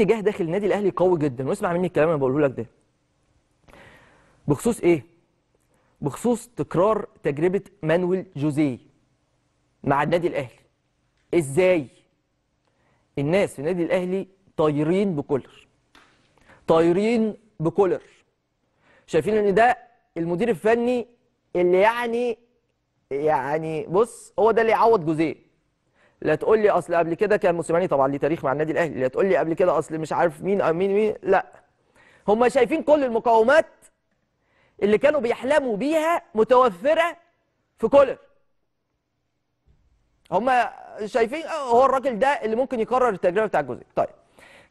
اتجاه داخل النادي الاهلي قوي جدا واسمع مني الكلام اللي انا بقوله لك ده بخصوص ايه بخصوص تكرار تجربه مانويل جوزيه مع النادي الاهلي ازاي الناس في النادي الاهلي طايرين بكولر طايرين بكولر شايفين ان ده المدير الفني اللي يعني يعني بص هو ده اللي يعوض جوزيه لا تقول لي اصل قبل كده كان موسيماني طبعا ليه تاريخ مع النادي الاهلي لا تقول لي قبل كده اصل مش عارف مين أو آه، مين مين لا هم شايفين كل المقومات اللي كانوا بيحلموا بيها متوفره في كولر هم شايفين آه، هو الراجل ده اللي ممكن يكرر التجربه بتاع الجزء طيب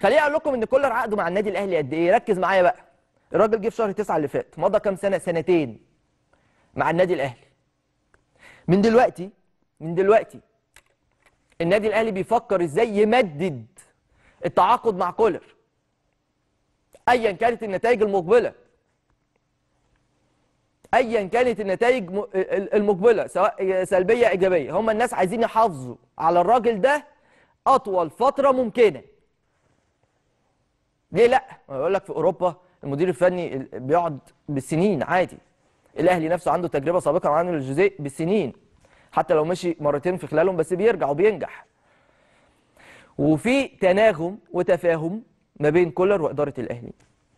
خليني اقول لكم ان كولر عقده مع النادي الاهلي قد ايه ركز معايا بقى الراجل جه في شهر 9 اللي فات مضى كام سنه سنتين مع النادي الاهلي من دلوقتي من دلوقتي النادي الاهلي بيفكر ازاي يمدد التعاقد مع كولر ايا كانت النتائج المقبله ايا كانت النتائج المقبله سواء سلبيه ايجابيه هم الناس عايزين يحافظوا على الراجل ده اطول فتره ممكنه ليه لا يقول لك في اوروبا المدير الفني بيقعد بالسنين عادي الاهلي نفسه عنده تجربه سابقه مع عامل بالسنين حتى لو مشي مرتين في خلالهم بس بيرجع وبينجح وفي تناغم وتفاهم ما بين كولر واداره الاهلي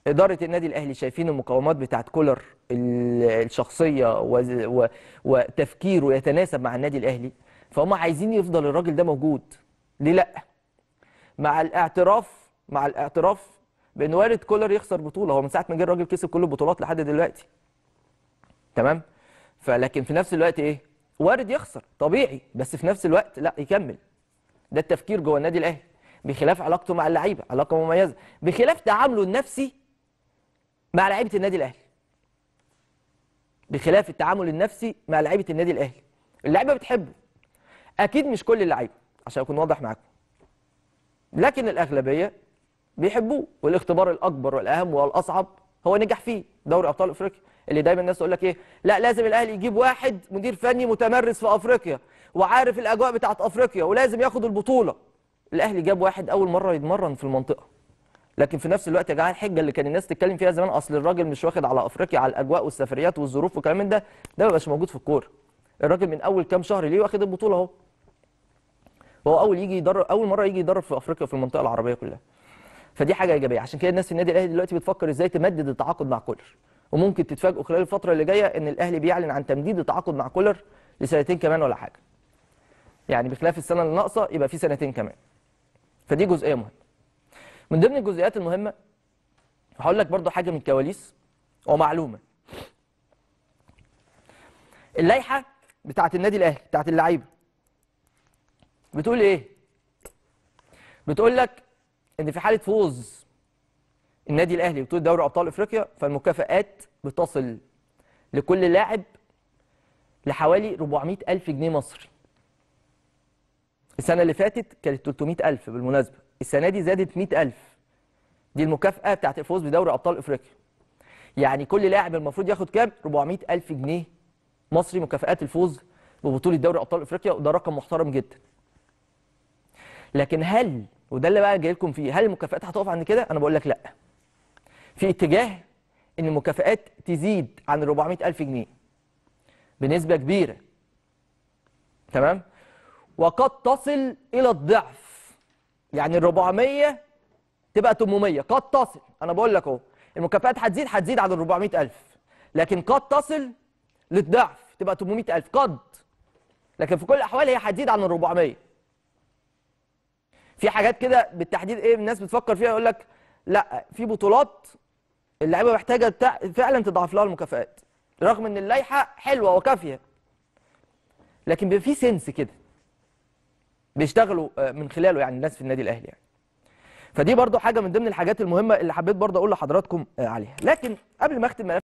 إدارة النادي الأهلي شايفين المقاومات بتاعت كولر الشخصية وتفكيره يتناسب مع النادي الأهلي فهم عايزين يفضل الراجل ده موجود ليه لأ مع الاعتراف مع الاعتراف بأن وارد كولر يخسر بطولة هو من ساعة ما جه الراجل كسب كل البطولات لحد دلوقتي تمام فلكن في نفس الوقت إيه وارد يخسر طبيعي بس في نفس الوقت لا يكمل ده التفكير جوه النادي الاهلي بخلاف علاقته مع اللعيبه علاقه مميزه بخلاف تعامله النفسي مع لعيبه النادي الاهلي بخلاف التعامل النفسي مع لعيبه النادي الاهلي اللعيبه بتحبه اكيد مش كل اللعيبه عشان اكون واضح معاكم لكن الاغلبيه بيحبوه والاختبار الاكبر والاهم والاصعب هو نجح فيه دوري ابطال افريقيا اللي دايما الناس تقول لك ايه لا لازم الاهلي يجيب واحد مدير فني متمرس في افريقيا وعارف الاجواء بتاعت افريقيا ولازم ياخد البطوله الاهلي جاب واحد اول مره يتمرن في المنطقه لكن في نفس الوقت يا جماعه الحجه اللي كان الناس تتكلم فيها زمان اصل الراجل مش واخد على افريقيا على الاجواء والسفريات والظروف والكلام من ده ده مش موجود في الكوره الراجل من اول كام شهر ليه واخد البطوله اهو هو اول يجي يدرب اول مره يجي يدرب في افريقيا في المنطقه العربيه كلها فدي حاجه ايجابيه عشان كده الناس في النادي الاهلي دلوقتي بتفكر ازاي تمدد التعاقد مع كولر وممكن تتفاجئوا خلال الفتره اللي جايه ان الاهلي بيعلن عن تمديد التعاقد مع كولر لسنتين كمان ولا حاجه يعني بخلاف السنه اللي ناقصه يبقى في سنتين كمان فدي جزئيه مهمه من ضمن الجزئيات المهمه هقول لك برضو حاجه من الكواليس ومعلومه اللائحه بتاعه النادي الاهلي بتاعه اللعيبه بتقول ايه بتقول لك ان في حاله فوز النادي الاهلي بطوله دوري ابطال افريقيا فالمكافئات بتصل لكل لاعب لحوالي 400 الف جنيه مصري السنه اللي فاتت كانت 300 الف بالمناسبه السنه دي زادت 100 الف دي المكافاه بتاعت الفوز بدوري ابطال افريقيا يعني كل لاعب المفروض ياخد كام 400 الف جنيه مصري مكافئات الفوز ببطوله دوري ابطال افريقيا وده رقم محترم جدا لكن هل وده اللي بقى جاي لكم فيه هل المكافئات هتقف عند كده انا بقول لك لا في اتجاه ان المكافئات تزيد عن 400000 جنيه بنسبه كبيره تمام وقد تصل الى الضعف يعني ال 400 تبقى 800 قد تصل انا بقول لك اهو المكافئات هتزيد هتزيد عن ال 400000 لكن قد تصل للضعف تبقى 800000 قد لكن في كل الاحوال هي هتزيد عن ال 400 في حاجات كده بالتحديد ايه الناس بتفكر فيها يقول لك لا في بطولات اللعيبه محتاجه فعلا تضعف لها المكافئات رغم ان اللائحه حلوه وكافيه لكن بيبقى في سنس كده بيشتغلوا آه، من خلاله يعني الناس في النادي الاهلي يعني فدي برضو حاجه من ضمن الحاجات المهمه اللي حبيت برضو اقول لحضراتكم آه، عليها لكن قبل ما اختم